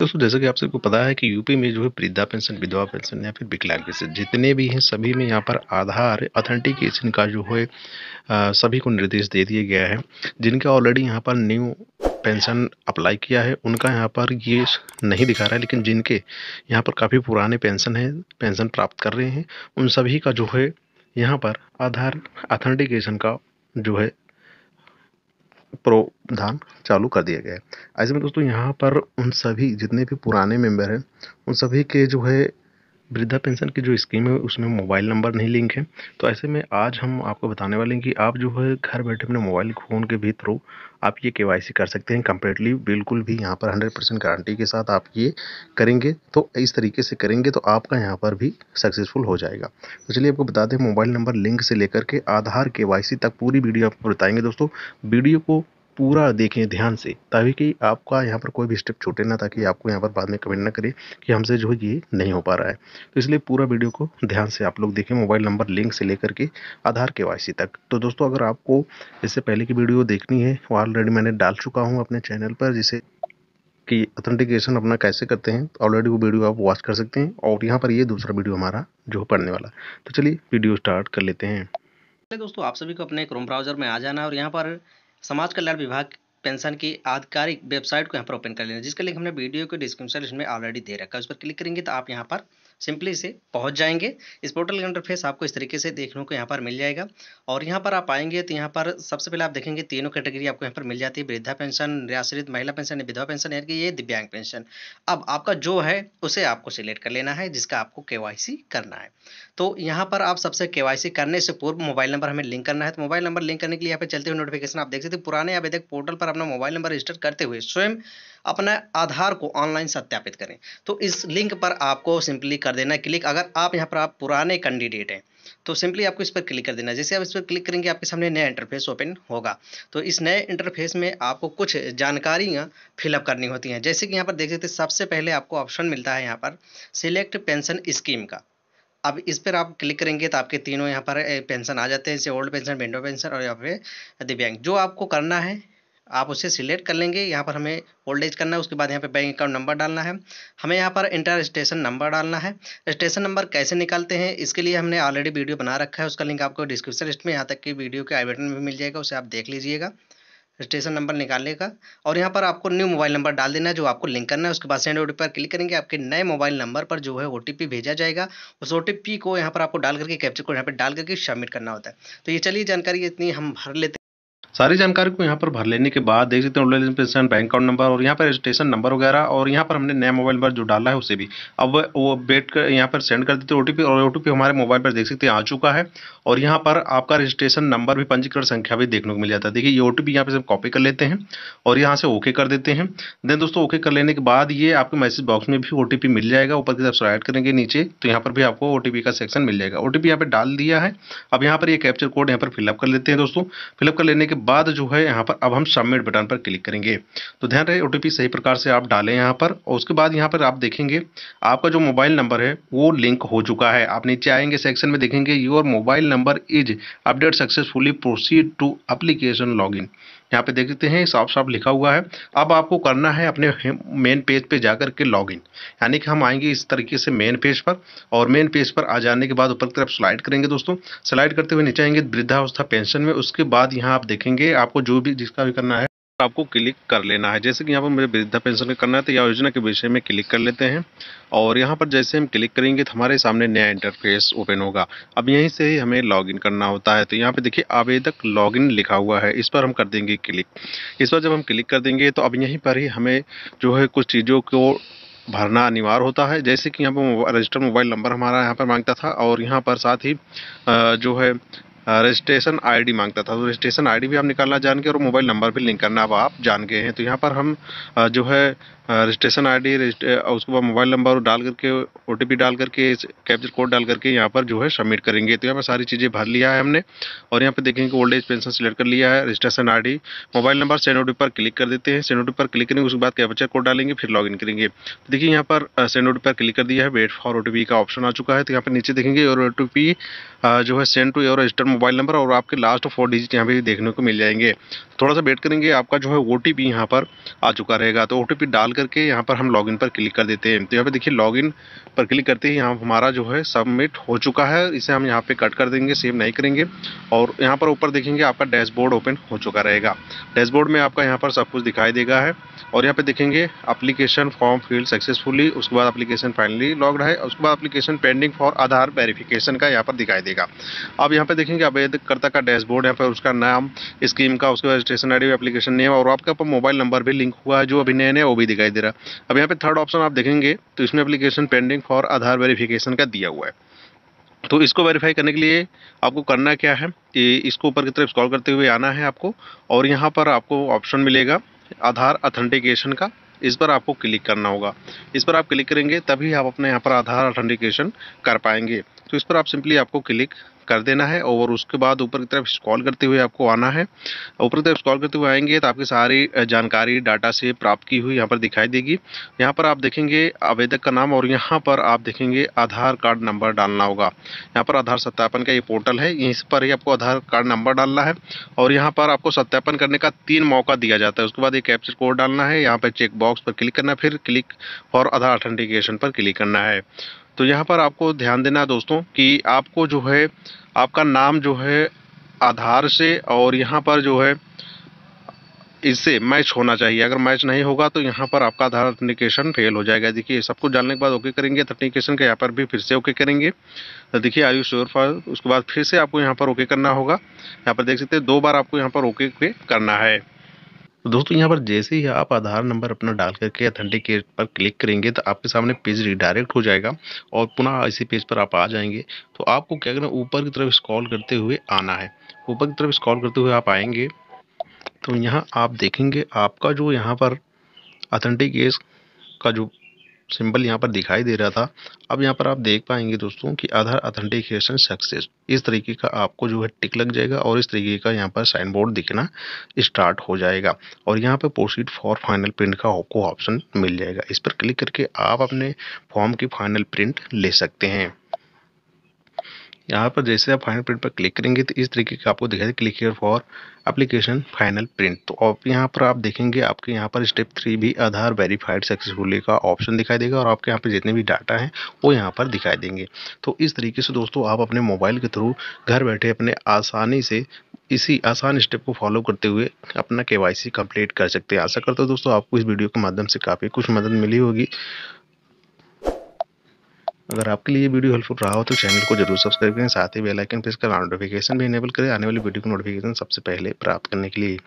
दोस्तों जैसा कि आप सबको पता है कि यूपी में जो है वृद्धा पेंशन विधवा पेंशन या फिर विकलांग पेंशन जितने भी हैं सभी में यहाँ पर आधार ऑथेंटिकेशन का जो है सभी को निर्देश दे दिया गया है जिनका ऑलरेडी यहाँ पर न्यू पेंशन अप्लाई किया है उनका यहाँ पर ये नहीं दिखा रहा है लेकिन जिनके यहाँ पर काफ़ी पुराने पेंशन है पेंशन प्राप्त कर रहे हैं उन सभी का जो है यहाँ पर आधार ऑथेंटिकेशन का जो है प्रावधान चालू कर दिया गया है ऐसे में दोस्तों यहाँ पर उन सभी जितने भी पुराने मेंबर हैं उन सभी के जो है वृद्धा पेंशन की जो स्कीम है उसमें मोबाइल नंबर नहीं लिंक है तो ऐसे में आज हम आपको बताने वाले हैं कि आप जो है घर बैठे अपने मोबाइल फ़ोन के भी थ्रू आप ये के कर सकते हैं कम्प्लीटली बिल्कुल भी यहाँ पर हंड्रेड परसेंट गारंटी के साथ आप ये करेंगे तो इस तरीके से करेंगे तो आपका यहाँ पर भी सक्सेसफुल हो जाएगा तो चलिए आपको बता दें मोबाइल नंबर लिंक से लेकर के आधार के तक पूरी वीडियो आपको बताएंगे दोस्तों वीडियो को पूरा देखें ध्यान से ताकि कि आपका यहाँ पर कोई भी स्टेप छूटे ना ताकि आपको यहाँ पर बाद में कमेंट ना करे कि हमसे जो ये नहीं हो पा रहा है तो इसलिए पूरा वीडियो को ध्यान से आप लोग देखें मोबाइल नंबर लिंक से लेकर के आधार के तक तो दोस्तों अगर आपको इससे पहले की वीडियो देखनी है वो ऑलरेडी मैंने डाल चुका हूँ अपने चैनल पर जिसे कि ऑथेंटिकेशन अपना कैसे करते हैं तो ऑलरेडी वो वीडियो आप वॉच कर सकते हैं और यहाँ पर ये दूसरा वीडियो हमारा जो पढ़ने वाला तो चलिए वीडियो स्टार्ट कर लेते हैं दोस्तों आप सभी को अपने क्रोम ब्राउजर में आ जाना है और यहाँ पर समाज कल्याण विभाग पेंशन की आधिकारिक वेबसाइट को यहाँ पर ओपन कर लेना जिसका लिंक हमने वीडियो के डिस्क्रिप्शन में ऑलरेडी दे रखा है उस पर क्लिक करेंगे तो आप यहाँ पर सिंपली इसे पहुंच जाएंगे इस पोर्टल का इंटरफेस आपको इस तरीके से देखने को यहाँ पर मिल जाएगा और यहाँ पर आप आएंगे तो यहाँ पर सबसे पहले आप देखेंगे तीनों कैटेगरी आपको यहाँ पर मिल जाती है वृद्धा पेंशन निराश्रित महिला पेंशन विधवा पेंशन यानी कि ये दिव्यांग पेंशन अब आपका जो है उसे आपको सिलेक्ट कर लेना है जिसका आपको के करना है तो यहाँ पर आप सबसे के करने से पूर्व मोबाइल नंबर हमें लिंक करना है तो मोबाइल नंबर लिंक करने के लिए यहाँ पे चलते हुए नोटिफिकेशन आप देख सकते हैं पुराने आवेदक पोर्टल पर अपना मोबाइल नंबर रजिस्टर करते हुए स्वयं अपना आधार को ऑनलाइन सत्यापित करें तो इस लिंक पर आपको सिंपली कर देना क्लिक अगर आप यहाँ पर आप पुराने कैंडिडेट हैं तो सिंपली आपको इस पर क्लिक कर देना जैसे आप इस पर क्लिक करेंगे आपके सामने नया इंटरफेस ओपन होगा तो इस नए इंटरफेस में आपको कुछ जानकारियाँ फिलअप करनी होती हैं जैसे कि यहाँ पर देख सकते सबसे पहले आपको ऑप्शन मिलता है यहाँ पर सिलेक्ट पेंशन स्कीम का अब इस पर आप क्लिक करेंगे तो आपके तीनों यहाँ पर पेंशन आ जाते हैं जैसे ओल्ड पेंशन विंडो पेंशन और यहाँ पे दिव्यांग जो आपको करना है आप उसे सिलेक्ट कर लेंगे यहाँ पर हमें ओल्ड एज करना है उसके बाद यहाँ पे बैंक अकाउंट नंबर डालना है हमें यहाँ पर इंटर स्टेशन नंबर डालना है रजिस्ट्रेशन नंबर कैसे निकालते हैं इसके लिए हमने ऑलरेडी वीडियो बना रखा है उसका लिंक आपको डिस्क्रिप्शन लिस्ट में यहाँ तक की वीडियो के आई बटन भी मिल जाएगा उसे आप देख लीजिएगा रजिस्ट्रेशन नंबर निकालने का और यहाँ पर आपको न्यू मोबाइल नंबर डाल देना है जो आपको लिंक करना है उसके बाद सेंड ओ पर क्लिक करेंगे आपके नए मोबाइल नंबर पर जो है ओ भेजा जाएगा उस ओ को यहाँ पर आपको डाल करके कैप्चर को यहाँ पर डाल करके सबमिट करना होता है तो ये चलिए जानकारी इतनी हम भर लेते सारी जानकारी को यहाँ पर भर लेने के बाद देख सकते हैं ऑनलाइन बैंक अकाउंट नंबर और यहाँ पर रजिस्ट्रेशन नंबर वगैरह और यहाँ पर हमने नया मोबाइल नंबर जो डाला है उसे भी अब वो बेट कर यहाँ पर सेंड कर देते हैं ओ और ओ हमारे मोबाइल पर देख सकते हैं आ चुका है और यहाँ पर आपका रजिस्ट्रेशन नंबर भी पंजीकरण संख्या भी देखने को मिल जाता है देखिए ये ओ टी यहाँ पर हम कॉपी कर लेते हैं और यहाँ से ओके कर देते हैं देन दोस्तों ओके कर लेने के बाद ये आपके मैसेज बॉक्स में भी ओ मिल जाएगा ऊपर की तरफ स्लाइड करेंगे नीचे तो यहाँ पर भी आपको ओ का सेक्शन मिल जाएगा ओ टी यहाँ पर डाल दिया है अब यहाँ पर ये कैप्चर कोड यहाँ पर फिलअप कर लेते हैं दोस्तों फिलअप कर लेने के बाद जो है यहाँ पर अब हम सबमिट बटन पर क्लिक करेंगे तो ध्यान रहे ओ सही प्रकार से आप डालें यहाँ पर और उसके बाद यहाँ पर आप देखेंगे आपका जो मोबाइल नंबर है वो लिंक हो चुका है आप नीचे आएंगे सेक्शन में देखेंगे your mobile number is update successfully proceed to application log यहाँ पे देख सकते हैं साफ साफ लिखा हुआ है अब आपको करना है अपने मेन पेज पे जाकर के लॉगिन यानी कि हम आएंगे इस तरीके से मेन पेज पर और मेन पेज पर आ जाने के बाद ऊपर की तरफ स्लाइड करेंगे दोस्तों स्लाइड करते हुए नीचे आएंगे वृद्धावस्था पेंशन में उसके बाद यहाँ आप देखेंगे आपको जो भी जिसका भी करना है आपको क्लिक कर लेना है जैसे कि यहाँ पर मुझे वृद्धा पेंशन का करना है तो या योजना के विषय में क्लिक कर लेते हैं और यहाँ पर जैसे हम क्लिक करेंगे तो हमारे सामने नया इंटरफेस ओपन होगा अब यहीं से ही हमें लॉगिन करना होता है तो यहाँ पे देखिए आवेदक लॉगिन लिखा हुआ है इस पर हम कर देंगे क्लिक इस पर जब हम क्लिक कर देंगे तो अब यहीं पर ही हमें जो है कुछ चीज़ों को भरना अनिवार्य होता है जैसे कि यहाँ पर रजिस्टर मोबाइल नंबर हमारा यहाँ पर मांगता था और यहाँ पर साथ ही जो है रजिस्ट्रेशन आईडी मांगता था तो रजिस्ट्रेशन आईडी भी आप निकालना जान के और मोबाइल नंबर भी लिंक करना अब आप जान गए हैं तो यहाँ पर हम जो है रजिस्ट्रेशन आईडी उसके बाद मोबाइल नंबर डाल करके ओटीपी डाल करके कैप्चर कोड डाल करके यहाँ पर जो है सबमिट करेंगे तो यहाँ पर सारी चीज़ें भर लिया है हमने और यहाँ पर देखेंगे ओल्ड एज पेंशन सिलेक्ट कर लिया है registration ID mobile number send OTP पर क्लिक कर देते हैं सेंड ओटी पर क्लिक करेंगे उसके बाद कैप्चर कोड डालेंगे फिर इन करेंगे तो देखिए यहाँ पर सेंड ओटी पर क्लिक कर दिया है वेट फॉर पी का ऑप्शन आ चुका है तो यहाँ पर नीचे देखेंगे और पी जो है send to your registered mobile number और आपके लास्ट फोर डिजिट यहाँ पर देखने को मिल जाएंगे थोड़ा सा वेट करेंगे आपका जो है ओ टी यहाँ पर आ चुका रहेगा तो ओ डाल करके यहाँ पर हम लॉगिन पर क्लिक कर देते हैं तो यहाँ पे देखिए लॉगिन पर क्लिक करते ही यहाँ हमारा जो है सबमिट हो चुका है इसे हम यहाँ पे कट कर देंगे सेव नहीं करेंगे और यहाँ पर ऊपर देखेंगे आपका डैशबोर्ड ओपन हो चुका रहेगा डैशबोर्ड में आपका यहाँ पर सब कुछ दिखाई देगा है और यहाँ पर देखेंगे अप्लीकेशन फॉर्म फिल सक्सेसफुली उसके बाद अप्लीकेशन फाइनली लॉग्ड है उसके बाद application pending for Aadhaar verification का यहाँ पर दिखाई देगा अब यहाँ पर देखेंगे आवेदकर्ता का डैशबोर्ड यहाँ पर उसका नाम स्कीम का उसके बाद रजिस्ट्रेशन आई एप्लीकेशन नेम और आपका मोबाइल नंबर भी लिंक हुआ है जो अभी नए नए वो भी दिखाई दिखाई दे रहा अब यहाँ पे थर्ड ऑप्शन आप देखेंगे तो इसमें application pending for Aadhaar verification का दिया हुआ है तो इसको वेरीफाई करने के लिए आपको करना क्या है कि इसको ऊपर की तरफ स्क्रॉल करते हुए आना है आपको और यहाँ पर आपको ऑप्शन मिलेगा आधार अथेंटिकेशन का इस पर आपको क्लिक करना होगा इस पर आप क्लिक करेंगे तभी आप अपने यहाँ पर आधार अथेंटिकेशन कर पाएंगे तो इस पर आप सिंपली आपको क्लिक कर देना है और उसके बाद ऊपर की तरफ स्क्रॉल करते हुए आपको आना है ऊपर की तरफ स्क्रॉल करते हुए आएंगे तो आपकी सारी जानकारी डाटा से प्राप्त की हुई यहाँ पर दिखाई देगी यहाँ पर आप देखेंगे आवेदक का नाम और यहाँ पर आप देखेंगे आधार कार्ड नंबर डालना होगा यहाँ पर आधार सत्यापन का ये पोर्टल है इस पर ही आपको आधार कार्ड नंबर डालना है और यहाँ पर आपको सत्यापन करने का तीन मौका दिया जाता है उसके बाद ये कैप्चर कोड डालना है यहाँ पर चेक बॉक्स पर क्लिक करना है फिर क्लिक और आधार ऑथेंटिकेशन पर क्लिक करना है तो यहाँ पर आपको ध्यान देना है दोस्तों कि आपको जो है आपका नाम जो है आधार से और यहाँ पर जो है इससे मैच होना चाहिए अगर मैच नहीं होगा तो यहाँ पर आपका आधार ऑथेंटिकेशन फेल हो जाएगा देखिए सबको जानने के बाद ओके करेंगे ऑथेंटिकेशन के यहाँ पर भी फिर से ओके करेंगे तो देखिए आयु श्योर फॉर उसके बाद फिर से आपको यहाँ पर ओके करना होगा यहाँ पर देख सकते हैं दो बार आपको यहाँ पर ओके करना है तो दोस्तों यहाँ पर जैसे ही आप आधार नंबर अपना डाल करके अथेंटिकेट पर क्लिक करेंगे तो आपके सामने पेज रिडायरेक्ट हो जाएगा और पुनः इसी पेज पर आप आ जाएंगे तो आपको क्या करना ऊपर की तरफ स्क्रॉल करते हुए आना है ऊपर की तरफ स्क्रॉल करते हुए आप आएंगे तो यहाँ आप देखेंगे आपका जो यहाँ पर अथेंटिकेट का जो सिंबल यहाँ पर दिखाई दे रहा था अब यहाँ पर आप देख पाएंगे दोस्तों कि आधार ऑथेंटिकेशन सक्सेस इस तरीके का आपको जो है टिक लग जाएगा और इस तरीके का यहाँ पर साइन बोर्ड दिखना स्टार्ट हो जाएगा और यहाँ पर प्रोसीड फॉर फाइनल प्रिंट का आपको ऑप्शन मिल जाएगा इस पर क्लिक करके आप अपने फॉर्म की फाइनल प्रिंट ले सकते हैं यहाँ पर जैसे आप फाइनल प्रिंट पर क्लिक करेंगे तो इस तरीके का आपको दिखाई click here for application final print तो आप यहाँ पर आप देखेंगे आपके यहाँ पर स्टेप थ्री भी आधार वेरीफाइड सक्सेसफुली का ऑप्शन दिखाई देगा और आपके यहाँ पर जितने भी डाटा हैं वो यहाँ पर दिखाई देंगे तो इस तरीके से दोस्तों आप अपने मोबाइल के थ्रू घर बैठे अपने आसानी से इसी आसान स्टेप को फॉलो करते हुए अपना के वाई कंप्लीट कर सकते हैं आशा करता हूँ दोस्तों आपको इस वीडियो के माध्यम से काफ़ी कुछ मदद मिली होगी अगर आपके लिए वीडियो हेल्पफुल रहा हो तो चैनल को जरूर सब्सक्राइब करें साथ ही आइकन प्रेस कर नोटिफिकेशन भी इनेबल करें आने वाली वीडियो को नोटिफिकेशन सबसे पहले प्राप्त करने के लिए